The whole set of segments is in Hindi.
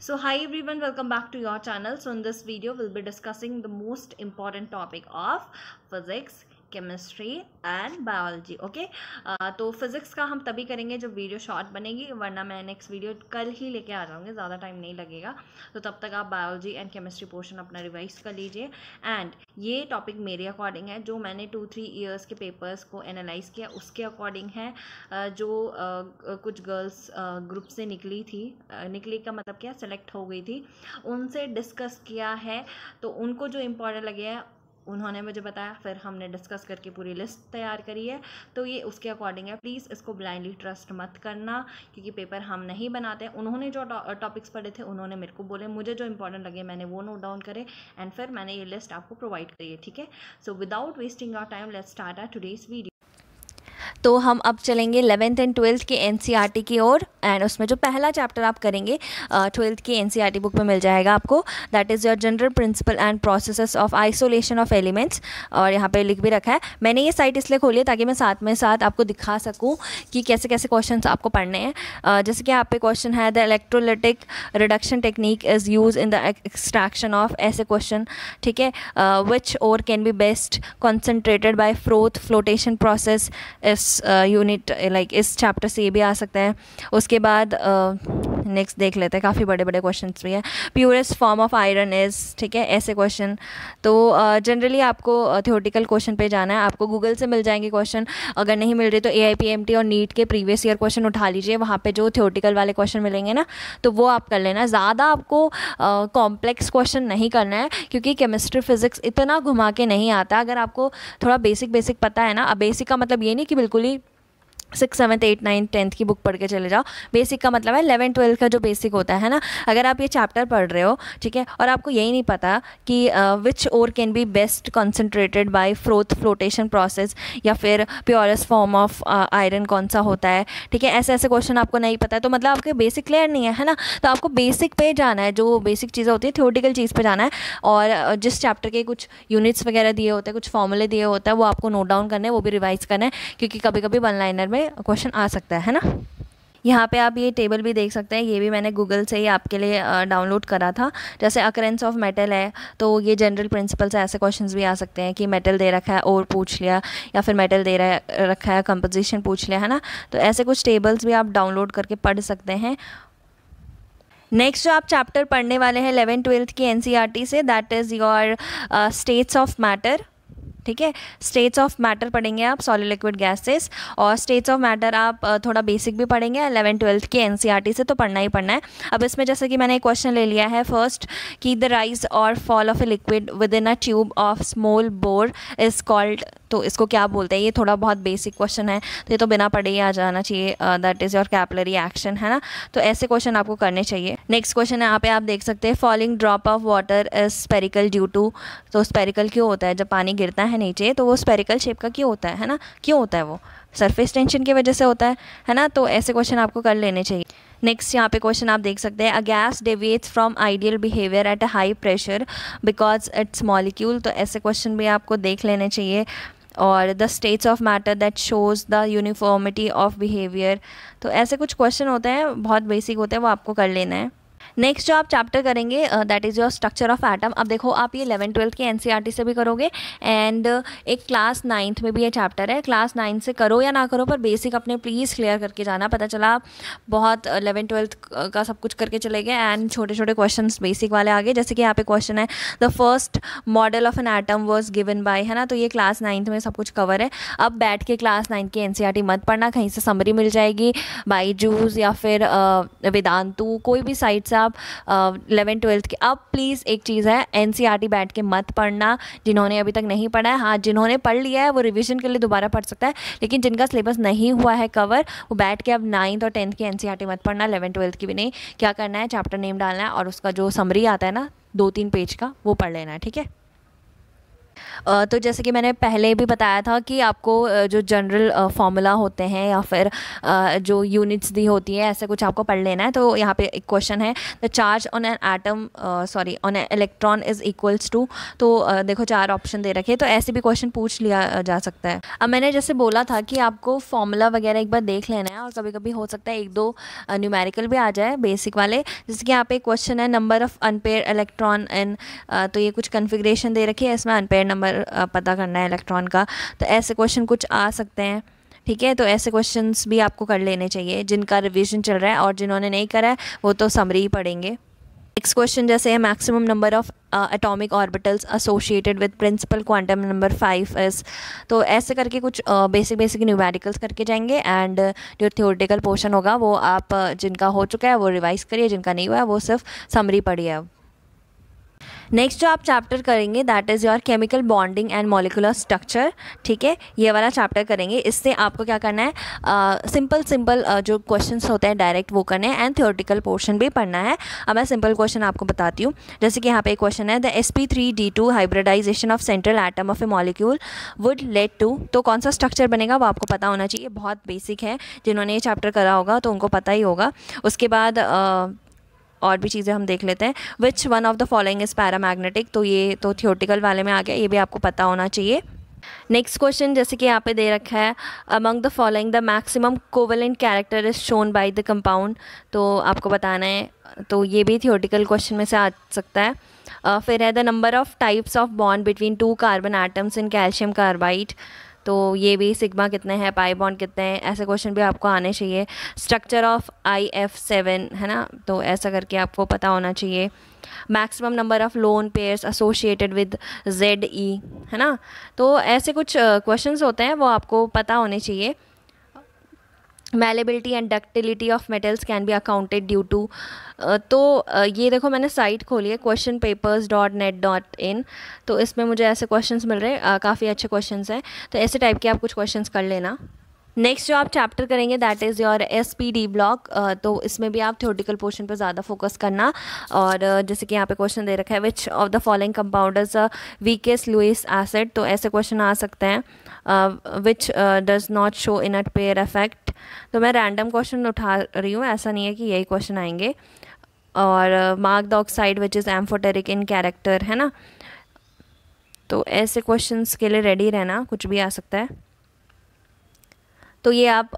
so hi everyone welcome back to your channel so in this video we'll be discussing the most important topic of physics chemistry and biology okay तो फिज़िक्स का हम तभी करेंगे जब वीडियो शॉर्ट बनेगी वरना मैं नेक्स्ट वीडियो कल ही लेके आ जाऊँगी ज़्यादा टाइम नहीं लगेगा तो तब तक आप बायोलॉजी एंड केमिस्ट्री पोर्शन अपना रिवाइज कर लीजिए एंड ये टॉपिक मेरे अकॉर्डिंग है जो मैंने टू थ्री ईयर्स के पेपर्स को एनालाइज किया उसके अकॉर्डिंग है uh, जो uh, uh, कुछ गर्ल्स ग्रुप से निकली थी निकली का मतलब क्या सेलेक्ट हो गई थी उनसे डिस्कस किया है तो उनको जो इम्पोर्टेंट लगे हैं उन्होंने मुझे बताया फिर हमने डिस्कस करके पूरी लिस्ट तैयार करी है तो ये उसके अकॉर्डिंग है प्लीज़ इसको ब्लाइंडली ट्रस्ट मत करना क्योंकि पेपर हम नहीं बनाते उन्होंने जो टॉपिक्स पढ़े थे उन्होंने मेरे को बोले मुझे जो इंपॉर्टेंट लगे मैंने वो नोट डाउन करे एंड फिर मैंने ये लिस्ट आपको प्रोवाइड करी है ठीक है so without wasting our time let start our today's video तो हम अब चलेंगे इलेवेंथ एंड ट्वेल्थ के एन e की ओर एंड उसमें जो पहला चैप्टर आप करेंगे ट्वेल्थ की एन बुक e में मिल जाएगा आपको that is your general principle and process of isolation of elements और यहाँ पे लिख भी रखा है मैंने ये साइट इसलिए खोली है ताकि मैं साथ में साथ आपको दिखा सकूँ कि कैसे कैसे क्वेश्चन आपको पढ़ने हैं uh, जैसे कि आप पे क्वेश्चन है the electrolytic reduction technique is use in the extraction of ऐसे क्वेश्चन ठीक है which ore can be best concentrated by froth flotation process इस यूनिट uh, लाइक uh, इस चैप्टर से ये भी आ सकता है उसके बाद नेक्स्ट uh, देख लेते हैं काफ़ी बड़े बड़े क्वेश्चन भी हैं purest form of iron is ठीक है ऐसे क्वेश्चन तो जनरली आपको थियोटिकल क्वेश्चन पे जाना है आपको गूगल से मिल जाएंगे क्वेश्चन अगर नहीं मिल रहे तो ए और नीट के प्रीवियस ईयर क्वेश्चन उठा लीजिए वहाँ पर जो थियोटिकल वाले क्वेश्चन मिलेंगे ना तो वो आप कर लेना ज़्यादा आपको कॉम्प्लेक्स क्वेश्चन नहीं करना है क्योंकि केमिस्ट्री फिजिक्स इतना घुमा के नहीं आता अगर आपको थोड़ा बेसिक बेसिक पता है ना बेसिक का मतलब ये नहीं कि बिल्कुल Similarly, six seventh eight ninth tenth की बुक पढ़ के चले जाओ बेसिक का मतलब है इलेवन ट्वेल्थ का जो बेसिक होता है ना अगर आप ये चैप्टर पढ़ रहे हो ठीक है और आपको यही नहीं पता कि which ore can be best concentrated by froth flotation process या फिर प्योरेस्ट फॉर्म ऑफ आयरन कौन सा होता है ठीक है ऐसे ऐसे क्वेश्चन आपको नहीं पता है तो मतलब आपके बेसिक क्लियर नहीं है है ना तो आपको बेसिक पे जाना है जो बेसिक चीज़ें होती है थियोटिकल चीज़ पे जाना है और जिस चैप्टर के कुछ यूनिट्स वगैरह दिए होते हैं कुछ फॉर्मूले दिए होते हैं वो आपको नोट डाउन करने हैं वो भी रिवाइज़ करना है क्योंकि कभी कभी वन लाइनर में क्वेश्चन आ सकता है ना यहाँ पे आप ये टेबल भी देख सकते हैं ये भी मैंने गूगल से ही आपके लिए डाउनलोड करा था जैसे अकरेंस ऑफ मेटल है तो ये जनरल प्रिंसिपल से ऐसे क्वेश्चंस भी आ सकते हैं कि मेटल दे रखा है और पूछ लिया या फिर मेटल दे रखा है कंपोजिशन पूछ लिया है ना तो ऐसे कुछ टेबल्स भी आप डाउनलोड करके पढ़ सकते हैं नेक्स्ट जो आप चैप्टर पढ़ने वाले हैं इलेवन ट्वेल्थ की एन e से that is your states of matter ठीक है स्टेट्स ऑफ मैटर पढ़ेंगे आप सॉलिड लिक्विड गैसेस और स्टेट्स ऑफ मैटर आप थोड़ा बेसिक भी पढ़ेंगे अलेवन ट्वेल्थ के एन e से तो पढ़ना ही पढ़ना है अब इसमें जैसे कि मैंने एक क्वेश्चन ले लिया है फर्स्ट कि the rise or fall of a liquid within a tube of small bore is called तो इसको क्या बोलते हैं ये थोड़ा बहुत बेसिक क्वेश्चन है तो ये तो बिना पढ़े ही आ जाना चाहिए that is your capillary action है ना तो ऐसे क्वेश्चन आपको करने चाहिए नेक्स्ट क्वेश्चन है यहाँ पे आप देख सकते हैं falling drop of water is spherical due to तो स्पेरिकल क्यों होता है जब पानी गिरता है नीचे तो वो स्पेरिकल शेप का क्यों होता है है ना क्यों होता है वो सरफेस टेंशन की वजह से होता है है ना तो ऐसे क्वेश्चन आपको कर लेने चाहिए नेक्स्ट यहाँ पे क्वेश्चन आप देख सकते हैं a gas deviates from ideal behaviour at a high pressure because its molecule तो ऐसे क्वेश्चन भी आपको देख लेने चाहिए और the states of matter that shows the uniformity of behaviour तो ऐसे कुछ क्वेश्चन होते हैं बहुत बेसिक होते हैं वो आपको कर लेना है नेक्स्ट जो आप चैप्टर करेंगे that is your structure of atom अब देखो आप ये इलेवन ट्वेल्थ के एन e से भी करोगे एंड uh, एक क्लास नाइन्थ में भी ये चैप्टर है क्लास नाइन्थ से करो या ना करो पर बेसिक अपने प्लीज़ क्लियर करके जाना पता चला बहुत इलेवन ट्वेल्थ uh, का सब कुछ करके चले गए एंड छोटे छोटे क्वेश्चन बेसिक वाले आ गए जैसे कि यहाँ पे क्वेश्चन है the first model of an atom was given by है ना तो ये क्लास नाइन्थ में सब कुछ कवर है अब बैठ के क्लास नाइन्थ की एन मत पढ़ना कहीं से समरी मिल जाएगी बाई जूज या फिर uh, वेदांतु कोई भी साइट से आप इलेवन ट्वेल्थ के अब प्लीज़ एक चीज़ है एन e बैठ के मत पढ़ना जिन्होंने अभी तक नहीं पढ़ा है हाँ जिन्होंने पढ़ लिया है वो रिविजन के लिए दोबारा पढ़ सकता है लेकिन जिनका सिलेबस नहीं हुआ है कवर वो बैठ के अब नाइन्थ और टेंथ की एन मत पढ़ना इलेवन ट्वेल्थ की भी नहीं क्या करना है चैप्टर नेम डालना है और उसका जो समरी आता है ना दो तीन पेज का वो पढ़ लेना है ठीक है तो जैसे कि मैंने पहले भी बताया था कि आपको जो जनरल फार्मूला होते हैं या फिर जो यूनिट्स दी होती है ऐसा कुछ आपको पढ़ लेना है तो यहाँ पे एक क्वेश्चन है the charge on an atom sorry on an electron is equals to तो देखो चार ऑप्शन दे रखे तो ऐसे भी क्वेश्चन पूछ लिया जा सकता है अब मैंने जैसे बोला था कि आपको फॉर्मूला वगैरह एक बार देख लेना है और कभी कभी हो सकता है एक दो न्यूमेरिकल भी आ जाए बेसिक वाले जैसे कि यहाँ पे क्वेश्चन है number of unpair electron and तो ये कुछ कन्फिग्रेशन दे रखी है इसमें अनपेयर पेयर नंबर पता करना है इलेक्ट्रॉन का तो ऐसे क्वेश्चन कुछ आ सकते हैं ठीक है तो ऐसे क्वेश्चंस भी आपको कर लेने चाहिए जिनका रिवीजन चल रहा है और जिन्होंने नहीं करा है वो तो समरी ही पढ़ेंगे नेक्स्ट क्वेश्चन जैसे है maximum number of atomic orbitals associated with principal quantum number five is तो ऐसे करके कुछ बेसिक बेसिक न्यूमेरिकल्स करके जाएंगे एंड जो थियोरटिकल पोर्शन होगा वो आप जिनका हो चुका है वो रिवाइज़ करिए जिनका नहीं हुआ है वो सिर्फ समरी पढ़िए अब नेक्स्ट जो आप चैप्टर करेंगे that is your chemical bonding and molecular structure ठीक है ये वाला चैप्टर करेंगे इससे आपको क्या करना है सिंपल uh, सिंपल uh, जो क्वेश्चन होते हैं डायरेक्ट वो करने हैं एंड थियोरटिकल पोर्शन भी पढ़ना है अब मैं सिंपल क्वेश्चन आपको बताती हूँ जैसे कि यहाँ पे एक क्वेश्चन है the S P three D two hybridisation of central atom of a molecule would lead to तो कौन सा स्ट्रक्चर बनेगा वो आपको पता होना चाहिए बहुत बेसिक है जिन्होंने ये चैप्टर करा होगा तो उनको पता ही होगा उसके बाद uh, और भी चीज़ें हम देख लेते हैं which one of the following is paramagnetic तो ये तो थियोटिकल वाले में आ गया ये भी आपको पता होना चाहिए नेक्स्ट क्वेश्चन जैसे कि यहाँ पे दे रखा है among the following the maximum covalent character is shown by the compound तो आपको बताना है तो ये भी थियोटिकल क्वेश्चन में से आ सकता है uh, फिर है the number of types of bond between two carbon atoms in calcium carbide तो ये भी सिग्मा कितने हैं पाई बॉन्ड कितने हैं ऐसे क्वेश्चन भी आपको आने चाहिए structure of I F seven है ना तो ऐसा करके आपको पता होना चाहिए maximum number of lone pairs associated with Z E है ना तो ऐसे कुछ क्वेश्चंस होते हैं वो आपको पता होने चाहिए malleability and ductility of metals can be accounted due to तो uh, ये देखो मैंने साइट खोली है question papers dot net dot in तो इसमें मुझे ऐसे क्वेश्चंस मिल रहे हैं uh, काफ़ी अच्छे क्वेश्चंस हैं तो ऐसे टाइप के आप कुछ क्वेश्चंस कर लेना नेक्स्ट जो आप चैप्टर करेंगे that is your S P D block तो इसमें भी आप थ्योरेटिकल पोर्शन पर ज़्यादा फोकस करना और जैसे कि यहाँ पे क्वेश्चन दे रखा है which of the following compound is weakest Lewis acid तो ऐसे क्वेश्चन आ सकते हैं which does not show inert pair effect तो मैं रैंडम क्वेश्चन उठा रही हूँ ऐसा नहीं है कि यही क्वेश्चन आएंगे और mark the oxide which is amphoteric in character है ना तो ऐसे क्वेश्चंस के लिए रेडी रहना कुछ भी आ सकता है तो ये आप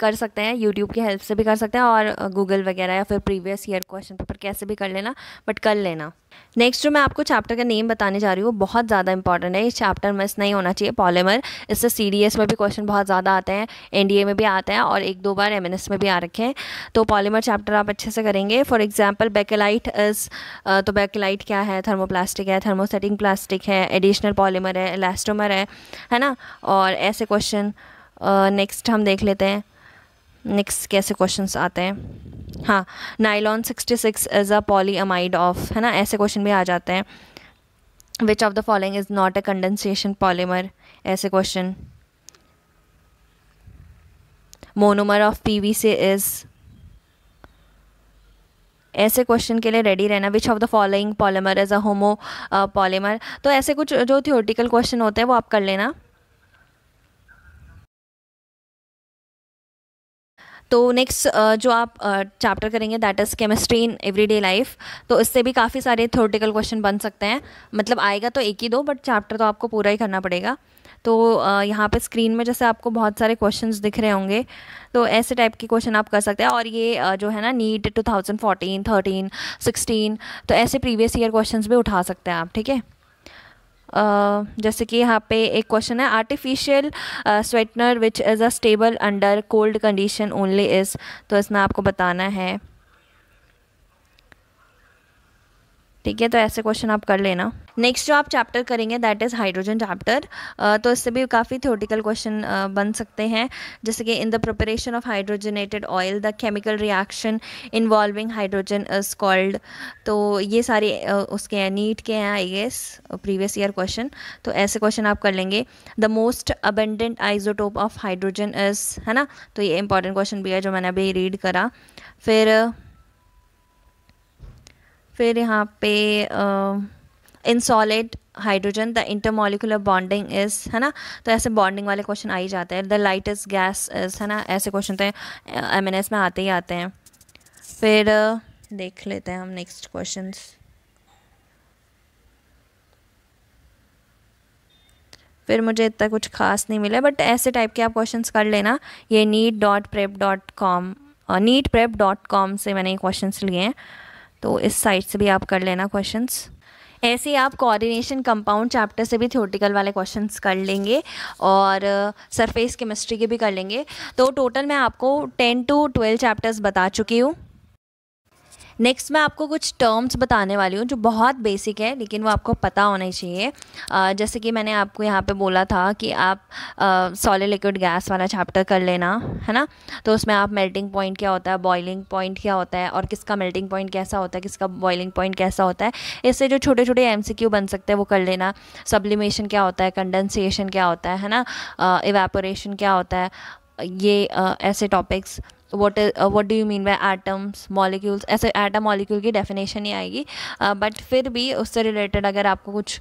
कर सकते हैं यूट्यूब की हेल्प से भी कर सकते हैं और गूगल वगैरह या फिर प्रीवियस ईयर क्वेश्चन पेपर कैसे भी कर लेना बट कर लेना नेक्स्ट जो मैं आपको चैप्टर का नेम बताने जा रही हूँ बहुत ज़्यादा इंपॉर्टेंट है इस चैप्टर मिस नहीं होना चाहिए पॉलीमर इससे सी में भी क्वेश्चन बहुत ज़्यादा आते हैं एन में भी आते हैं और एक दो बार एम में भी आ रखे हैं तो पॉलीमर चैप्टर आप अच्छे से करेंगे फॉर एग्जाम्पल बैकेलाइट इज़ तो बैकेलाइट क्या है थर्मोप्लास्टिक है थर्मोसेटिंग प्लास्टिक है एडिशनल पॉलीमर है इलास्टोमर है है ना और ऐसे क्वेश्चन नेक्स्ट हम देख लेते हैं नेक्स्ट कैसे क्वेश्चंस आते हैं हाँ nylon sixty six is a poly amide of है ना ऐसे क्वेश्चन भी आ जाते हैं which of the following is not a condensation polymer ऐसे question monomer of P V C is ऐसे क्वेश्चन के लिए रेडी रहना which of the following polymer as a homo polymer तो ऐसे कुछ जो थियोटिकल क्वेश्चन होते हैं वो आप कर लेना तो नेक्स्ट जो आप चैप्टर करेंगे that is chemistry in everyday life तो इससे भी काफ़ी सारे थोरटिकल क्वेश्चन बन सकते हैं मतलब आएगा तो एक ही दो बट चैप्टर तो आपको पूरा ही करना पड़ेगा तो यहाँ पे स्क्रीन में जैसे आपको बहुत सारे क्वेश्चंस दिख रहे होंगे तो ऐसे टाइप के क्वेश्चन आप कर सकते हैं और ये जो है ना नीट 2014, 13, 16 तो ऐसे प्रीवियस ईयर क्वेश्चंस भी उठा सकते हैं आप ठीक है जैसे कि यहाँ पे एक क्वेश्चन है artificial sweetener which is a stable under cold condition only is तो इसमें आपको बताना है ठीक है तो ऐसे क्वेश्चन आप कर लेना नेक्स्ट जो आप चैप्टर करेंगे दैट इज़ हाइड्रोजन चैप्टर तो इससे भी काफ़ी थ्योरेटिकल क्वेश्चन बन सकते हैं जैसे कि in the preparation of hydrogenated oil the chemical reaction involving hydrogen is called तो ये सारे uh, उसके हैं नीट के हैं I guess previous year question तो ऐसे क्वेश्चन आप कर लेंगे the most abundant isotope of hydrogen is है ना तो ये इंपॉर्टेंट क्वेश्चन भी है जो मैंने अभी रीड करा फिर uh, फिर यहाँ पे in solid hydrogen the intermolecular bonding is है ना तो ऐसे बॉन्डिंग वाले क्वेश्चन आ ही जाते हैं द लाइटेस्ट गैस इज़ है ना ऐसे क्वेश्चन तो एम एन एस में आते ही आते हैं फिर देख लेते हैं हम नेक्स्ट क्वेश्चन फिर मुझे इतना कुछ खास नहीं मिला बट ऐसे टाइप के आप क्वेश्चंस कर लेना ये NEET dot prep dot com NEET prep dot com से मैंने ये क्वेश्चंस लिए हैं तो इस साइड से भी आप कर लेना क्वेश्चंस ऐसे ही आप कोऑर्डिनेशन कंपाउंड चैप्टर से भी थ्योरेटिकल वाले क्वेश्चंस कर लेंगे और सरफेस uh, केमिस्ट्री के भी कर लेंगे तो टोटल मैं आपको टेन टू ट्वेल्व चैप्टर्स बता चुकी हूँ नेक्स्ट मैं आपको कुछ टर्म्स बताने वाली हूँ जो बहुत बेसिक है लेकिन वो आपको पता होना चाहिए uh, जैसे कि मैंने आपको यहाँ पे बोला था कि आप सॉलिड लिक्विड गैस वाला चैप्टर कर लेना है ना तो उसमें आप मेल्टिंग पॉइंट क्या होता है बॉइलिंग पॉइंट क्या होता है और किसका मेल्टिंग पॉइंट कैसा होता है किसका बॉइलिंग पॉइंट कैसा होता है इससे जो छोटे छोटे एम बन सकते हैं वो कर लेना सब्लिमेशन क्या होता है कंडेंसेशन क्या होता है है ना इवेपोरेशन क्या होता है ये ऐसे topics what what do you mean by atoms molecules ऐसे एटम मॉलिक्यूल की डेफिनेशन ही आएगी बट uh, फिर भी उससे रिलेटेड अगर आपको कुछ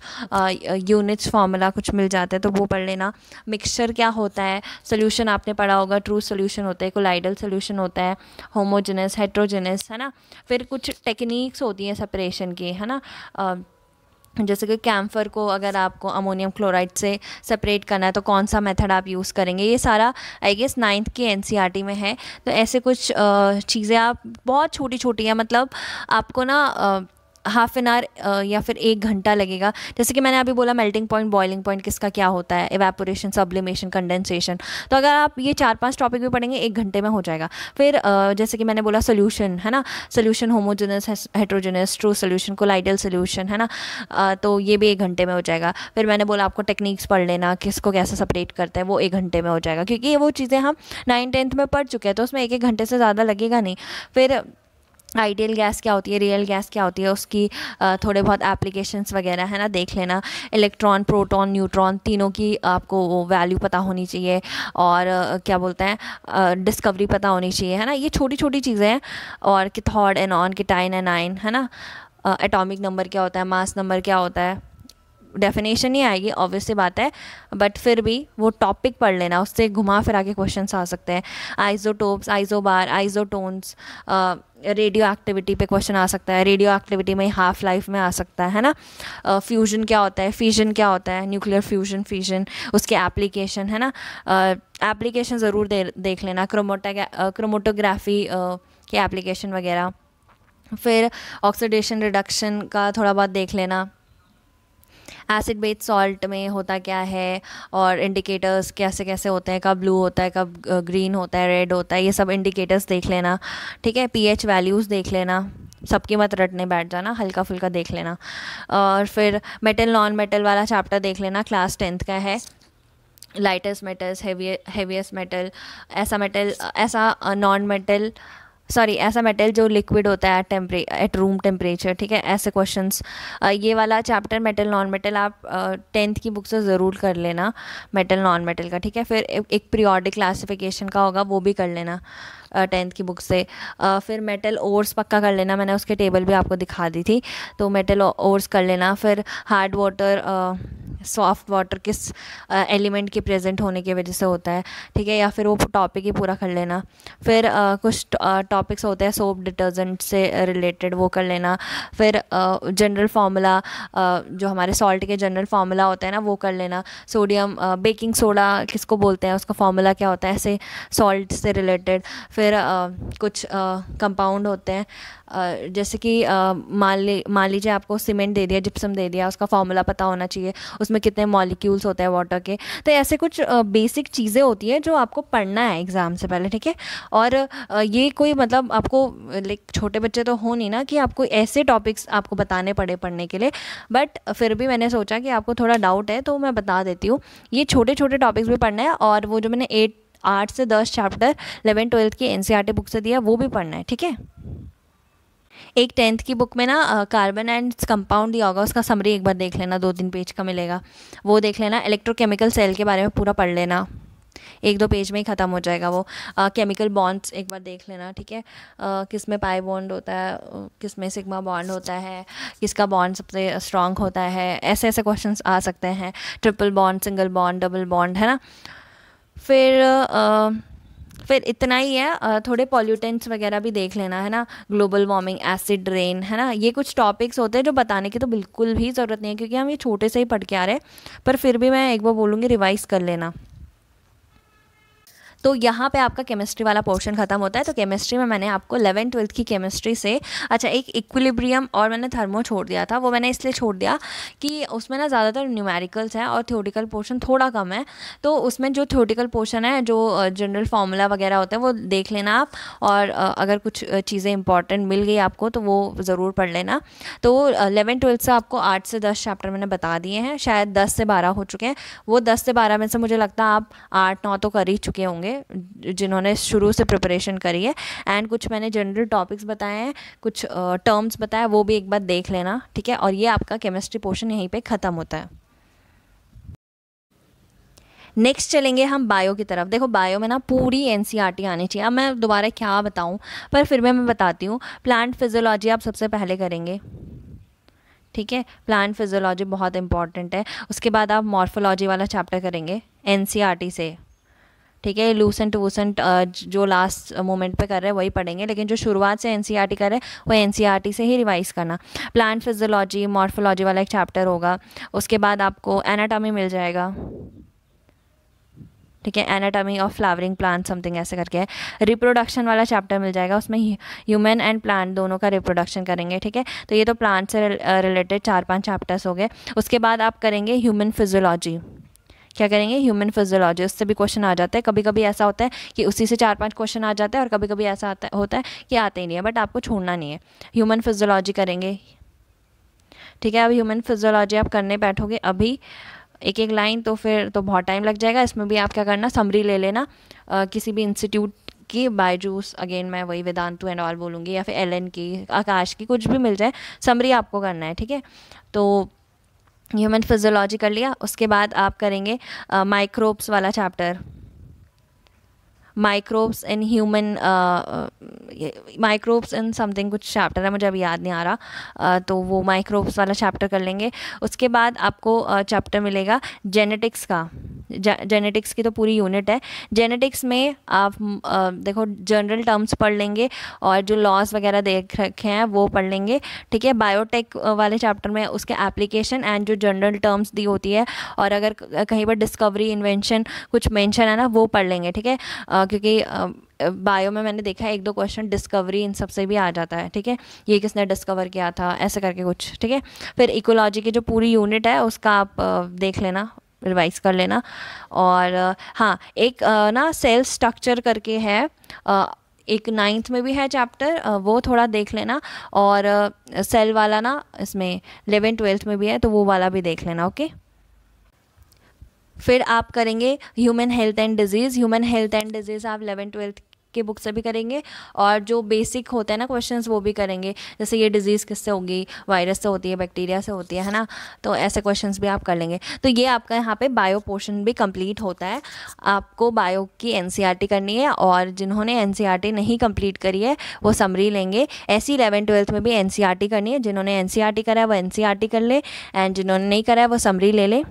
यूनिट्स uh, फार्मूला कुछ मिल जाता है तो वो पढ़ लेना मिक्सचर क्या होता है सोल्यूशन आपने पढ़ा होगा ट्रू सोल्यूशन होता है कोलाइडल सोल्यूशन होता है होमोजेनस हाइड्रोजेनस है ना फिर कुछ टेक्निक्स होती हैं सेपरेशन की है ना uh, जैसे कि कैम्फर को अगर आपको अमोनियम क्लोराइड से सेपरेट करना है तो कौन सा मेथड आप यूज़ करेंगे ये सारा आई गेस नाइन्थ के एन e में है तो ऐसे कुछ चीज़ें आप बहुत छोटी छोटी हैं मतलब आपको ना हाफ एन आवर या फिर एक घंटा लगेगा जैसे कि मैंने अभी बोला मेल्टिंग पॉइंट बॉइलिंग पॉइंट किसका क्या होता है एवेपोरेशन सब्लिमेशन कंडेंसेशन तो अगर आप ये चार पांच टॉपिक भी पढ़ेंगे एक घंटे में हो जाएगा फिर uh, जैसे कि मैंने बोला सोल्यूशन है ना solution homogeneous heterogeneous true solution colloidal solution है ना uh, तो ये भी एक घंटे में हो जाएगा फिर मैंने बोला आपको टेक्निक्स पढ़ लेना किसको कैसे सेपरेट करते हैं वो एक घंटे में हो जाएगा क्योंकि ये वो चीज़ें हम नाइन टेंथ में पढ़ चुके हैं तो उसमें एक एक घंटे से ज़्यादा लगेगा नहीं फिर आइडियल गैस क्या होती है रियल गैस क्या होती है उसकी थोड़े बहुत एप्लीकेशंस वगैरह है ना देख लेना इलेक्ट्रॉन प्रोटॉन न्यूट्रॉन तीनों की आपको वैल्यू पता होनी चाहिए और क्या बोलते हैं डिस्कवरी पता होनी चाहिए है ना ये छोटी छोटी चीज़ें हैं और किथॉड एनॉन किटाइन एनाइन है ना एटॉमिक नंबर क्या होता है मास नंबर क्या होता है डेफिनेशन ही आएगी ऑब्वियस सी बात है बट फिर भी वो टॉपिक पढ़ लेना उससे घुमा फिरा के क्वेश्चन आ सकते हैं isotopes isobar isotones radio activity पे क्वेश्चन आ सकता है रेडियो एक्टिविटी में हाफ लाइफ में आ सकता है ना फ्यूजन uh, क्या होता है फ्यूजन क्या होता है न्यूक्लियर फ्यूजन फ्यूजन उसके एप्लीकेशन है ना एप्लीकेशन uh, ज़रूर दे, देख लेना क्रोमोटा क्रोमोटोग्राफी uh, के एप्लीकेशन वगैरह फिर ऑक्सीडेशन रिडक्शन का थोड़ा बहुत देख लेना एसिड बेस सॉल्ट में होता क्या है और इंडिकेटर्स कैसे कैसे होते हैं कब ब्लू होता है कब ग्रीन होता है रेड होता है ये सब इंडिकेटर्स देख लेना ठीक है पीएच वैल्यूज़ देख लेना सबकी मत रटने बैठ जाना हल्का फुल्का देख लेना और फिर मेटल नॉन मेटल वाला चैप्टर देख लेना क्लास टेंथ का है lightest metals heavy heaviest metal ऐसा मेटल ऐसा नॉन मेटल सॉरी ऐसा मेटल जो लिक्विड होता है एट रूम टेम्परेचर ठीक है ऐसे क्वेश्चन ये वाला चैप्टर मेटल नॉन मेटल आप टेंथ की बुक से ज़रूर कर लेना मेटल नॉन मेटल का ठीक है फिर एक पीरियडिक क्लासिफिकेशन का होगा वो भी कर लेना टेंथ की बुक से फिर मेटल ओर्स पक्का कर लेना मैंने उसके टेबल भी आपको दिखा दी थी तो मेटल ओर्स कर लेना फिर हार्ड वाटर सॉफ्ट वाटर किस एलिमेंट के प्रेजेंट होने की वजह से होता है ठीक है या फिर वो टॉपिक ही पूरा कर लेना फिर आ, कुछ टॉपिक्स होते हैं सोप डिटर्जेंट से रिलेटेड वो कर लेना फिर जनरल फार्मूला जो हमारे सॉल्ट के जनरल फार्मूला होता है ना वो कर लेना सोडियम बेकिंग सोडा किसको बोलते हैं उसका फार्मूला क्या होता है ऐसे सॉल्ट से रिलेटेड फिर आ, कुछ कंपाउंड होते हैं जैसे कि मान ली मान लीजिए आपको सीमेंट दे दिया जिप्सम दे दिया उसका फॉर्मूला पता होना चाहिए उसमें कितने मॉलिक्यूल्स होते हैं वाटर के तो ऐसे कुछ बेसिक चीज़ें होती हैं जो आपको पढ़ना है एग्ज़ाम से पहले ठीक है और ये कोई मतलब आपको लाइक छोटे बच्चे तो हो नहीं ना कि आपको ऐसे टॉपिक्स आपको बताने पड़े पढ़ने के लिए बट फिर भी मैंने सोचा कि आपको थोड़ा डाउट है तो मैं बता देती हूँ ये छोटे छोटे टॉपिक्स भी पढ़ना है और वो जो मैंने एट आठ से दस चैप्टर इलेवन ट्वेल्थ की एन बुक e से दिया वो भी पढ़ना है ठीक है एक टेंथ की बुक में ना कार्बन एंड कंपाउंड दिया होगा उसका समरी एक बार देख लेना दो तीन पेज का मिलेगा वो देख लेना इलेक्ट्रोकेमिकल सेल के बारे में पूरा पढ़ लेना एक दो पेज में ही ख़त्म हो जाएगा वो केमिकल बॉन्ड्स एक बार देख लेना ठीक है किस में पाई बॉन्ड होता है किस में सिग्मा बॉन्ड होता है किसका बॉन्ड सबसे स्ट्रांग होता है ऐसे ऐसे क्वेश्चन आ सकते हैं triple bond single bond double bond है ना फिर uh, फिर इतना ही है थोड़े पॉल्यूटेंट्स वगैरह भी देख लेना है ना ग्लोबल वार्मिंग एसिड रेन है ना ये कुछ टॉपिक्स होते हैं जो बताने की तो बिल्कुल भी ज़रूरत नहीं है क्योंकि हम ये छोटे से ही पढ़ के आ रहे हैं पर फिर भी मैं एक बार बोलूँगी रिवाइज़ कर लेना तो यहाँ पे आपका केमिस्ट्री वाला पोर्शन ख़त्म होता है तो केमिस्ट्री में मैंने आपको इलेवन ट्वेल्थ की केमिस्ट्री से अच्छा एक इक्विलिब्रियम और मैंने थर्मो छोड़ दिया था वो मैंने इसलिए छोड़ दिया कि उसमें ना ज़्यादातर न्यूमेरिकल्स हैं और थ्योरिकल पोर्शन थोड़ा कम है तो उसमें जो थ्योटिकल पोर्शन है जो जनरल फार्मूला वगैरह होता है वो देख लेना आप और अगर कुछ चीज़ें इंपॉर्टेंट मिल गई आपको तो वो ज़रूर पढ़ लेना तो इलेवन ट्वेल्थ से आपको आठ से दस चैप्टर मैंने बता दिए हैं शायद दस से बारह हो चुके हैं वो दस से बारह में से मुझे लगता है आप आठ नौ तो कर ही चुके होंगे होंगे जिन्होंने शुरू से प्रिपरेशन करी है एंड कुछ मैंने जनरल टॉपिक्स बताए हैं कुछ टर्म्स uh, बताए वो भी एक बार देख लेना ठीक है और ये आपका केमिस्ट्री पोर्शन यहीं पे ख़त्म होता है नेक्स्ट चलेंगे हम बायो की तरफ देखो बायो में ना पूरी एन e आनी चाहिए अब मैं दोबारा क्या बताऊँ पर फिर भी मैं बताती हूँ प्लांट फिजोलॉजी आप सबसे पहले करेंगे ठीक है प्लांट फिजियोलॉजी बहुत इंपॉर्टेंट है उसके बाद आप मॉर्फोलॉजी वाला चैप्टर करेंगे एन e से ठीक है लूसेंट वूसेंट जो लास्ट मोमेंट पे कर रहे हैं वही पढ़ेंगे लेकिन जो शुरुआत से एन e कर रहे हैं वो एन e से ही रिवाइज़ करना प्लांट फिजियोलॉजी मॉर्फोलॉजी वाला एक चैप्टर होगा उसके बाद आपको एनाटॉमी मिल जाएगा ठीक है anatomy of flowering plant something ऐसे करके है रिप्रोडक्शन वाला चैप्टर मिल जाएगा उसमें ह्यूमन एंड प्लांट दोनों का रिप्रोडक्शन करेंगे ठीक है तो ये तो प्लांट से रिलेटेड चार पांच चैप्टर्स हो गए उसके बाद आप करेंगे ह्यूमन फिजियोलॉजी क्या करेंगे ह्यूमन फिजियोलॉजी उससे भी क्वेश्चन आ जाता है कभी कभी ऐसा होता है कि उसी से चार पाँच क्वेश्चन आ जाते हैं और कभी कभी ऐसा आता होता है कि आते ही नहीं है बट आपको छोड़ना नहीं है ह्यूमन फिजियोलॉजी करेंगे ठीक है अब ह्यूमन फिजियोलॉजी आप करने बैठोगे अभी एक एक लाइन तो फिर तो बहुत टाइम लग जाएगा इसमें भी आप क्या करना समरी ले लेना आ, किसी भी इंस्टीट्यूट की बायजूस अगेन मैं वही वेदांतु एंड ऑल बोलूँगी या फिर एल की आकाश की कुछ भी मिल जाए समरी आपको करना है ठीक है तो ह्यूमन फिजोलॉजी कर लिया उसके बाद आप करेंगे माइक्रोब्स uh, वाला chapter microbes in human microbes in something कुछ चैप्टर है मुझे अभी याद नहीं आ रहा uh, तो वो माइक्रोब्स वाला चैप्टर कर लेंगे उसके बाद आपको चैप्टर uh, मिलेगा जेनेटिक्स का जेनेटिक्स की तो पूरी यूनिट है जेनेटिक्स में आप देखो जनरल टर्म्स पढ़ लेंगे और जो लॉस वगैरह देख रखे हैं वो पढ़ लेंगे ठीक है बायोटेक वाले चैप्टर में उसके एप्लीकेशन एंड जो जनरल टर्म्स दी होती है और अगर कहीं पर डिस्कवरी इन्वेंशन कुछ मेंशन है ना वो पढ़ लेंगे ठीक है क्योंकि बायो में मैंने देखा है एक दो क्वेश्चन डिस्कवरी इन सबसे भी आ जाता है ठीक है ये किसने डिस्कवर किया था ऐसे करके कुछ ठीक है फिर इकोलॉजी की जो पूरी यूनिट है उसका आप देख लेना रिवाइज कर लेना और हाँ एक ना सेल स्ट्रक्चर करके है एक नाइन्थ में भी है चैप्टर वो थोड़ा देख लेना और सेल वाला ना इसमें इलेवन ट्वेल्थ में भी है तो वो वाला भी देख लेना ओके फिर आप करेंगे human health and disease human health and disease आप इलेवन ट्वेल्थ के बुक से भी करेंगे और जो बेसिक होते हैं ना क्वेश्चंस वो भी करेंगे जैसे ये डिजीज़ किससे होगी वायरस से होती है बैक्टीरिया से होती है है ना तो ऐसे क्वेश्चंस भी आप कर लेंगे तो ये आपका यहाँ पे बायो पोर्शन भी कंप्लीट होता है आपको बायो की एन e करनी है और जिन्होंने एन e नहीं कम्प्लीट करी है वो समरी लेंगे ऐसी इलेवन ट्वेल्थ में भी एन e करनी है जिन्होंने एन करा है वो एन कर लें एंड जिन्होंने नहीं करा है वो समरी ले लें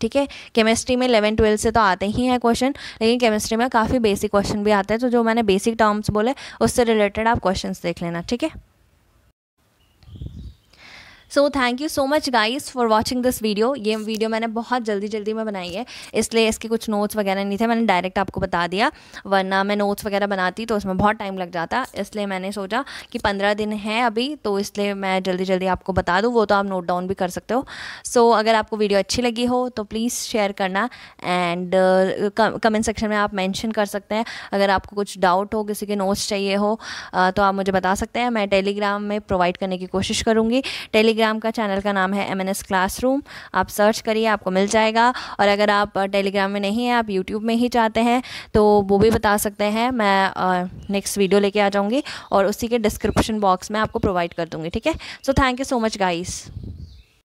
ठीक है केमिस्ट्री में इलेवन ट्वेल्थ से तो आते ही हैं क्वेश्चन लेकिन केमिस्ट्री में काफ़ी बेसिक क्वेश्चन भी आते हैं तो जो मैंने बेसिक टर्म्स बोले उससे रिलेटेड आप क्वेश्चन देख लेना ठीक है so thank you so much guys for watching this video ये वीडियो मैंने बहुत जल्दी जल्दी में बनाई है इसलिए इसके कुछ नोट्स वगैरह नहीं थे मैंने डायरेक्ट आपको बता दिया वरना मैं नोट्स वगैरह बनाती तो उसमें बहुत टाइम लग जाता इसलिए मैंने सोचा कि पंद्रह दिन है अभी तो इसलिए मैं जल्दी जल्दी आपको बता दूँ वो तो आप नोट डाउन भी कर सकते हो सो so, अगर आपको वीडियो अच्छी लगी हो तो प्लीज़ शेयर करना एंड कमेंट सेक्शन में आप मैंशन कर सकते हैं अगर आपको कुछ डाउट हो किसी के नोट्स चाहिए हो uh, तो आप मुझे बता सकते हैं मैं टेलीग्राम में प्रोवाइड करने की कोशिश करूँगी टेलीग्राम टेलीग्राम का चैनल का नाम है एम एन एस क्लासरूम आप सर्च करिए आपको मिल जाएगा और अगर आप टेलीग्राम में नहीं है आप यूट्यूब में ही चाहते हैं तो वो भी बता सकते हैं मैं नेक्स्ट वीडियो लेके आ जाऊँगी और उसी के डिस्क्रिप्शन बॉक्स में आपको प्रोवाइड कर दूँगी ठीक है so thank you so much guys